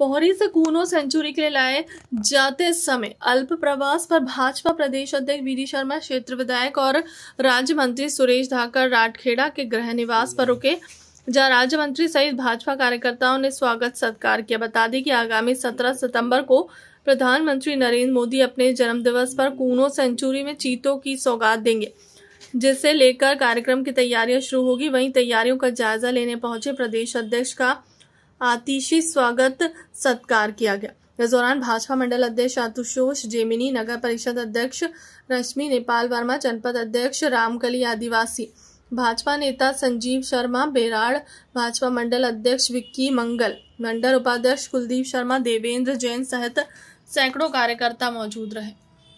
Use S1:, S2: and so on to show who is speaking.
S1: पौरी से कूनो सेंचुरी के लिए लाए जाते समय अल्प प्रवास पर भाजपा प्रदेश अध्यक्ष वी शर्मा क्षेत्र विधायक और राज्य मंत्री सुरेश धाकर राठखेड़ा के गृह निवास पर रुके जहाँ राज्य मंत्री सहित भाजपा कार्यकर्ताओं ने स्वागत सत्कार किया बता दें कि आगामी 17 सितंबर को प्रधानमंत्री नरेंद्र मोदी अपने जन्मदिवस पर कूनो सेंचुरी में चीतों की सौगात देंगे जिसे लेकर कार्यक्रम की तैयारियां शुरू होगी वहीं तैयारियों का जायजा लेने पहुंचे प्रदेश अध्यक्ष का आतिशी स्वागत सत्कार किया गया इस दौरान भाजपा मंडल अध्यक्ष आतुषोष जेमिनी नगर परिषद अध्यक्ष रश्मि नेपाल वर्मा जनपद अध्यक्ष रामकली आदिवासी भाजपा नेता संजीव शर्मा बेराड़ भाजपा मंडल अध्यक्ष विक्की मंगल मंडल उपाध्यक्ष कुलदीप शर्मा देवेंद्र जैन सहित सैकड़ों कार्यकर्ता मौजूद रहे